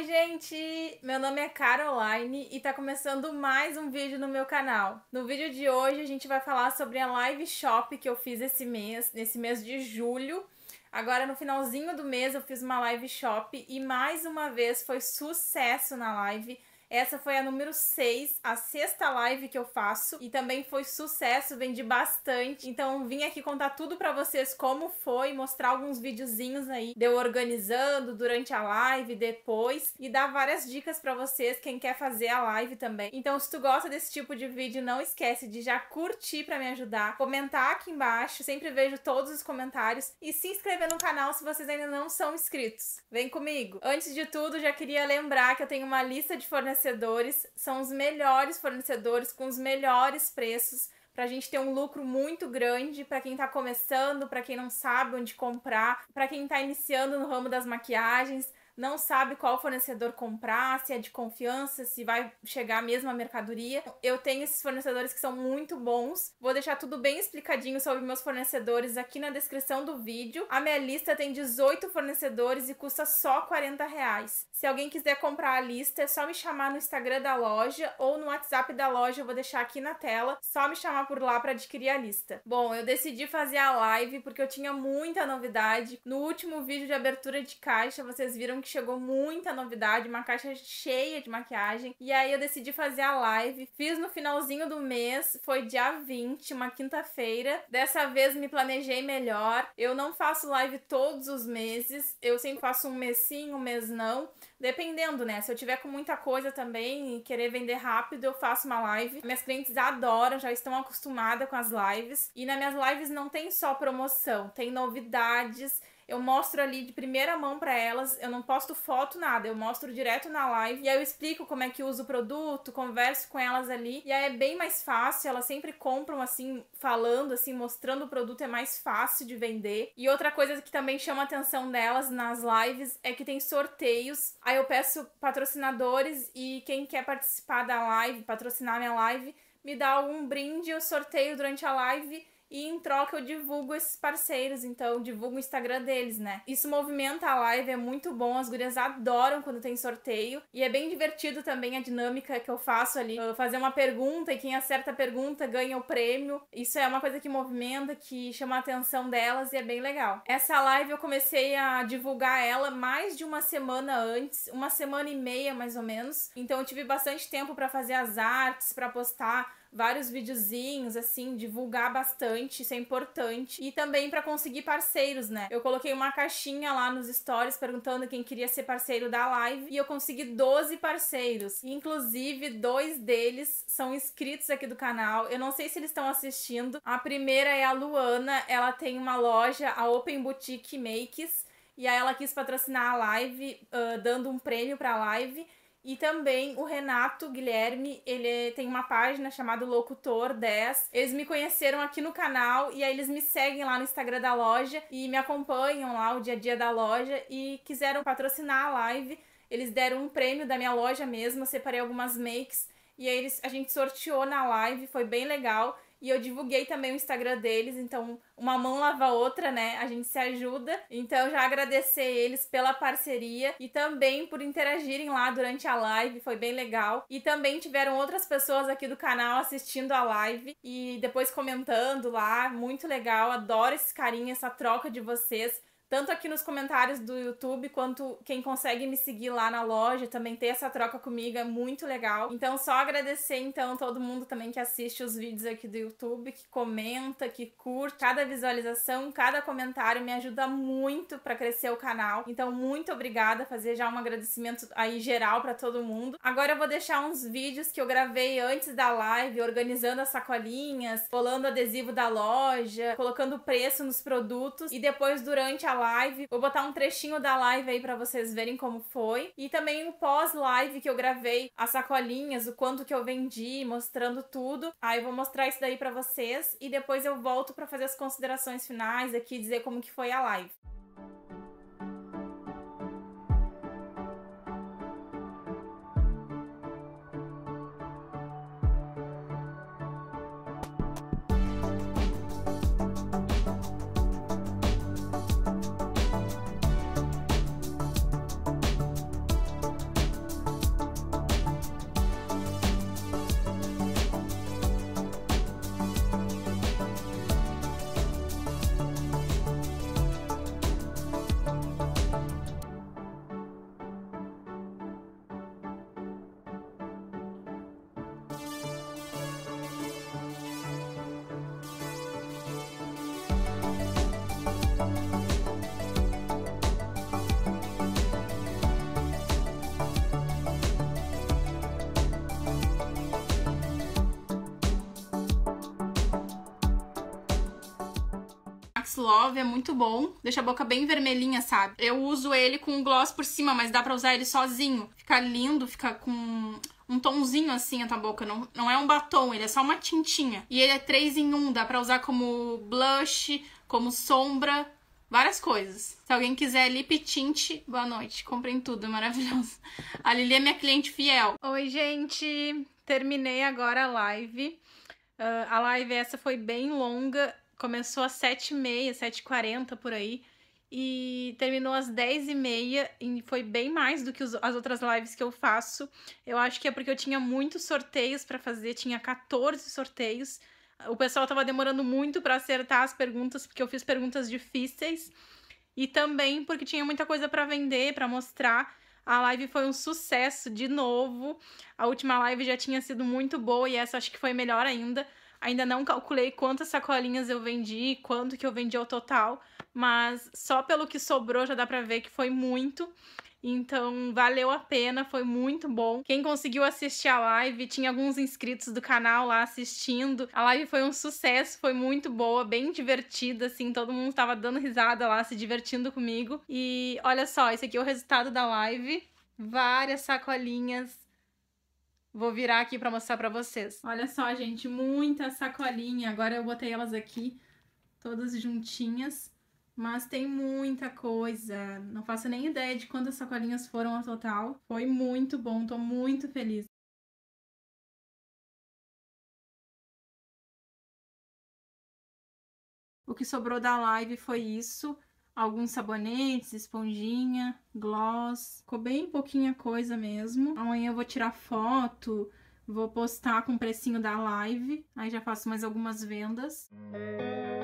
Oi, gente! Meu nome é Caroline e tá começando mais um vídeo no meu canal. No vídeo de hoje a gente vai falar sobre a live shop que eu fiz esse mês, nesse mês de julho. Agora no finalzinho do mês eu fiz uma live shop e mais uma vez foi sucesso na live. Essa foi a número 6, a sexta live que eu faço e também foi sucesso, vendi bastante. Então vim aqui contar tudo para vocês como foi, mostrar alguns videozinhos aí, deu de organizando durante a live, depois e dar várias dicas para vocês quem quer fazer a live também. Então se tu gosta desse tipo de vídeo, não esquece de já curtir para me ajudar, comentar aqui embaixo, sempre vejo todos os comentários e se inscrever no canal se vocês ainda não são inscritos. Vem comigo. Antes de tudo, já queria lembrar que eu tenho uma lista de fornecedores fornecedores são os melhores fornecedores com os melhores preços para a gente ter um lucro muito grande para quem está começando, para quem não sabe onde comprar, para quem está iniciando no ramo das maquiagens não sabe qual fornecedor comprar, se é de confiança, se vai chegar mesmo a mercadoria. Eu tenho esses fornecedores que são muito bons. Vou deixar tudo bem explicadinho sobre meus fornecedores aqui na descrição do vídeo. A minha lista tem 18 fornecedores e custa só 40 reais. Se alguém quiser comprar a lista, é só me chamar no Instagram da loja ou no WhatsApp da loja, eu vou deixar aqui na tela. Só me chamar por lá para adquirir a lista. Bom, eu decidi fazer a live porque eu tinha muita novidade. No último vídeo de abertura de caixa, vocês viram que que chegou muita novidade, uma caixa cheia de maquiagem. E aí eu decidi fazer a live. Fiz no finalzinho do mês, foi dia 20, uma quinta-feira. Dessa vez me planejei melhor. Eu não faço live todos os meses. Eu sempre faço um mês sim, um mês não. Dependendo, né? Se eu tiver com muita coisa também e querer vender rápido, eu faço uma live. Minhas clientes adoram, já estão acostumadas com as lives. E nas minhas lives não tem só promoção, tem novidades eu mostro ali de primeira mão para elas, eu não posto foto, nada, eu mostro direto na live, e aí eu explico como é que uso o produto, converso com elas ali, e aí é bem mais fácil, elas sempre compram assim, falando assim, mostrando o produto, é mais fácil de vender. E outra coisa que também chama a atenção delas nas lives é que tem sorteios, aí eu peço patrocinadores e quem quer participar da live, patrocinar minha live, me dá algum brinde, eu sorteio durante a live e em troca eu divulgo esses parceiros, então divulgo o Instagram deles, né? Isso movimenta a live, é muito bom, as gurias adoram quando tem sorteio. E é bem divertido também a dinâmica que eu faço ali. Eu fazer uma pergunta e quem acerta a pergunta ganha o prêmio. Isso é uma coisa que movimenta, que chama a atenção delas e é bem legal. Essa live eu comecei a divulgar ela mais de uma semana antes, uma semana e meia mais ou menos. Então eu tive bastante tempo para fazer as artes, para postar vários videozinhos, assim, divulgar bastante, isso é importante. E também para conseguir parceiros, né? Eu coloquei uma caixinha lá nos stories perguntando quem queria ser parceiro da live e eu consegui 12 parceiros. Inclusive, dois deles são inscritos aqui do canal. Eu não sei se eles estão assistindo. A primeira é a Luana, ela tem uma loja, a Open Boutique Makes, e aí ela quis patrocinar a live, uh, dando um prêmio pra live. E também o Renato Guilherme, ele tem uma página chamada Locutor 10. Eles me conheceram aqui no canal e aí eles me seguem lá no Instagram da loja e me acompanham lá o dia a dia da loja e quiseram patrocinar a live. Eles deram um prêmio da minha loja mesmo, eu separei algumas makes e aí eles, a gente sorteou na live, foi bem legal. E eu divulguei também o Instagram deles, então uma mão lava a outra, né? A gente se ajuda. Então já agradecer eles pela parceria e também por interagirem lá durante a live, foi bem legal. E também tiveram outras pessoas aqui do canal assistindo a live e depois comentando lá, muito legal. Adoro esse carinho, essa troca de vocês tanto aqui nos comentários do YouTube, quanto quem consegue me seguir lá na loja, também ter essa troca comigo é muito legal. Então, só agradecer, então, todo mundo também que assiste os vídeos aqui do YouTube, que comenta, que curte. Cada visualização, cada comentário me ajuda muito para crescer o canal. Então, muito obrigada. Fazer já um agradecimento aí geral para todo mundo. Agora eu vou deixar uns vídeos que eu gravei antes da live, organizando as sacolinhas, colando adesivo da loja, colocando preço nos produtos e depois, durante a live. Vou botar um trechinho da live aí para vocês verem como foi. E também o pós-live que eu gravei, as sacolinhas, o quanto que eu vendi, mostrando tudo. Aí eu vou mostrar isso daí para vocês e depois eu volto para fazer as considerações finais aqui, dizer como que foi a live. Love é muito bom. Deixa a boca bem vermelhinha, sabe? Eu uso ele com gloss por cima, mas dá pra usar ele sozinho. Fica lindo, fica com um tomzinho assim na boca. Não, não é um batom, ele é só uma tintinha. E ele é 3 em 1, dá pra usar como blush, como sombra, várias coisas. Se alguém quiser lip tint, boa noite. Comprem tudo, é maravilhoso. A Lili é minha cliente fiel. Oi, gente! Terminei agora a live. Uh, a live essa foi bem longa Começou às 7h30, 7h40 por aí. E terminou às 10h30 e foi bem mais do que as outras lives que eu faço. Eu acho que é porque eu tinha muitos sorteios para fazer, tinha 14 sorteios. O pessoal tava demorando muito para acertar as perguntas, porque eu fiz perguntas difíceis. E também porque tinha muita coisa para vender, para mostrar. A live foi um sucesso de novo. A última live já tinha sido muito boa e essa acho que foi melhor ainda. Ainda não calculei quantas sacolinhas eu vendi, quanto que eu vendi ao total, mas só pelo que sobrou já dá pra ver que foi muito. Então, valeu a pena, foi muito bom. Quem conseguiu assistir a live, tinha alguns inscritos do canal lá assistindo. A live foi um sucesso, foi muito boa, bem divertida, assim, todo mundo estava dando risada lá, se divertindo comigo. E olha só, esse aqui é o resultado da live. Várias sacolinhas Vou virar aqui para mostrar para vocês. Olha só, gente, muita sacolinha. Agora eu botei elas aqui todas juntinhas, mas tem muita coisa. Não faço nem ideia de quantas sacolinhas foram ao total. Foi muito bom, tô muito feliz. O que sobrou da live foi isso alguns sabonetes, esponjinha, gloss. Ficou bem pouquinha coisa mesmo. Amanhã eu vou tirar foto, vou postar com o precinho da live. Aí já faço mais algumas vendas. Música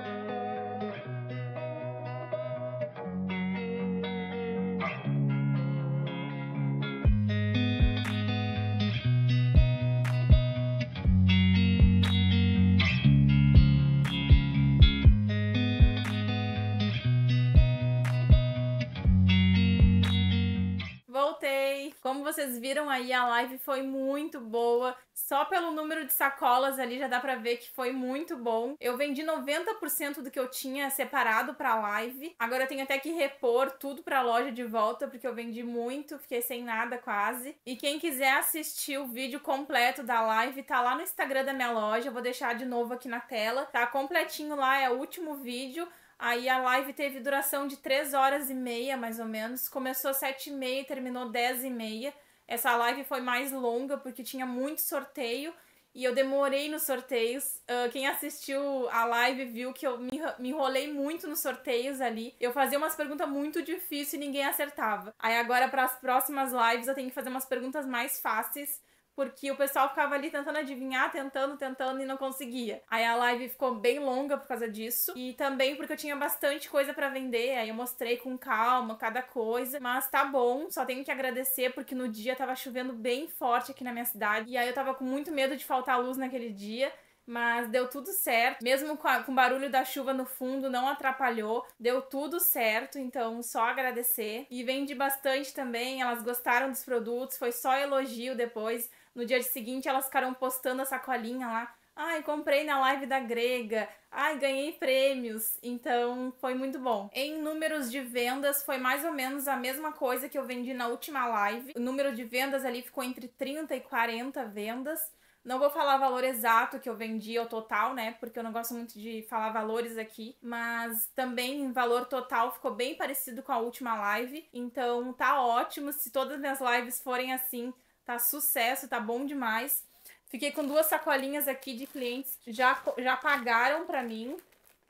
Como vocês viram aí, a live foi muito boa. Só pelo número de sacolas ali já dá pra ver que foi muito bom. Eu vendi 90% do que eu tinha separado pra live. Agora eu tenho até que repor tudo pra loja de volta, porque eu vendi muito, fiquei sem nada quase. E quem quiser assistir o vídeo completo da live, tá lá no Instagram da minha loja. Eu vou deixar de novo aqui na tela. Tá completinho lá, é o último vídeo. Aí a live teve duração de 3 horas e meia, mais ou menos. Começou às 7 e meia e terminou 10 e meia. Essa live foi mais longa porque tinha muito sorteio e eu demorei nos sorteios. Uh, quem assistiu a live viu que eu me, me enrolei muito nos sorteios ali. Eu fazia umas perguntas muito difíceis e ninguém acertava. Aí agora para as próximas lives eu tenho que fazer umas perguntas mais fáceis porque o pessoal ficava ali tentando adivinhar, tentando, tentando e não conseguia. Aí a live ficou bem longa por causa disso e também porque eu tinha bastante coisa para vender, aí eu mostrei com calma cada coisa, mas tá bom, só tenho que agradecer porque no dia tava chovendo bem forte aqui na minha cidade e aí eu tava com muito medo de faltar luz naquele dia. Mas deu tudo certo, mesmo com, a, com o barulho da chuva no fundo, não atrapalhou, deu tudo certo, então só agradecer. E vendi bastante também, elas gostaram dos produtos, foi só elogio depois. No dia seguinte elas ficaram postando a sacolinha lá. Ai, comprei na live da grega. Ai, ganhei prêmios. Então foi muito bom. Em números de vendas, foi mais ou menos a mesma coisa que eu vendi na última live. O número de vendas ali ficou entre 30 e 40 vendas. Não vou falar o valor exato que eu vendi ao total, né? Porque eu não gosto muito de falar valores aqui. Mas também em valor total ficou bem parecido com a última live. Então tá ótimo. Se todas as minhas lives forem assim, Tá sucesso, tá bom demais. Fiquei com duas sacolinhas aqui de clientes, já, já pagaram para mim.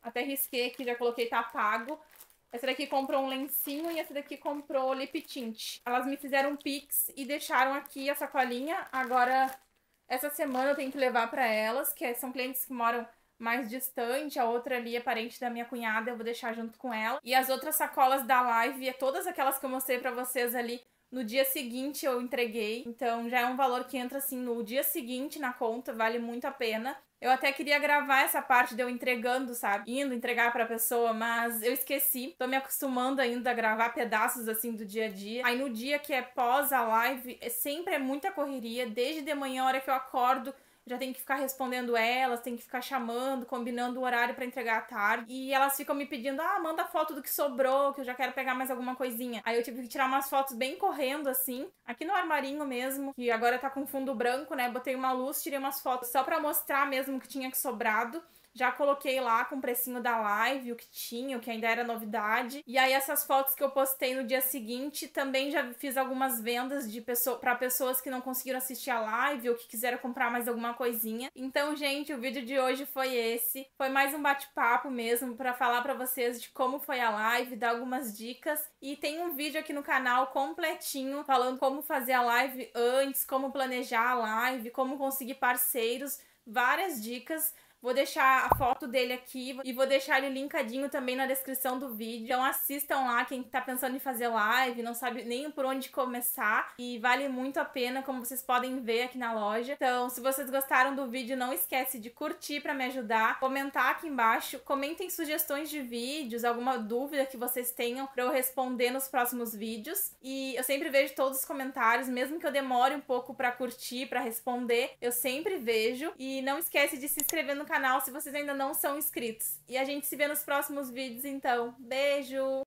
Até risquei aqui, já coloquei tá pago. Essa daqui comprou um lencinho e essa daqui comprou lip tint. Elas me fizeram um pix e deixaram aqui a sacolinha. Agora, essa semana eu tenho que levar para elas, que são clientes que moram mais distante, a outra ali é parente da minha cunhada, eu vou deixar junto com ela. E as outras sacolas da live, é todas aquelas que eu mostrei para vocês ali, no dia seguinte eu entreguei, então já é um valor que entra assim no dia seguinte na conta, vale muito a pena. Eu até queria gravar essa parte de eu entregando, sabe? Indo entregar pra pessoa, mas eu esqueci. Tô me acostumando ainda a gravar pedaços assim do dia a dia. Aí no dia que é pós a live, é sempre é muita correria, desde de manhã, a hora que eu acordo, já tem que ficar respondendo elas, tem que ficar chamando, combinando o horário para entregar à tarde. E elas ficam me pedindo: ah, manda foto do que sobrou, que eu já quero pegar mais alguma coisinha. Aí eu tive que tirar umas fotos bem correndo assim, aqui no armarinho mesmo, que agora tá com fundo branco, né? Botei uma luz, tirei umas fotos só pra mostrar mesmo que tinha que sobrado. Já coloquei lá com o precinho da live, o que tinha, o que ainda era novidade. E aí essas fotos que eu postei no dia seguinte, também já fiz algumas vendas de pessoa para pessoas que não conseguiram assistir a live ou que quiseram comprar mais alguma coisinha. Então, gente, o vídeo de hoje foi esse. Foi mais um bate-papo mesmo para falar para vocês de como foi a live, dar algumas dicas e tem um vídeo aqui no canal completinho falando como fazer a live antes, como planejar a live, como conseguir parceiros, várias dicas. Vou deixar a foto dele aqui e vou deixar ele linkadinho também na descrição do vídeo. Então assistam lá quem tá pensando em fazer live, não sabe nem por onde começar e vale muito a pena, como vocês podem ver aqui na loja. Então, se vocês gostaram do vídeo, não esquece de curtir para me ajudar, comentar aqui embaixo, comentem sugestões de vídeos, alguma dúvida que vocês tenham para eu responder nos próximos vídeos. E eu sempre vejo todos os comentários, mesmo que eu demore um pouco para curtir, para responder, eu sempre vejo. E não esquece de se inscrever no canal canal se vocês ainda não são inscritos. E a gente se vê nos próximos vídeos, então. Beijo!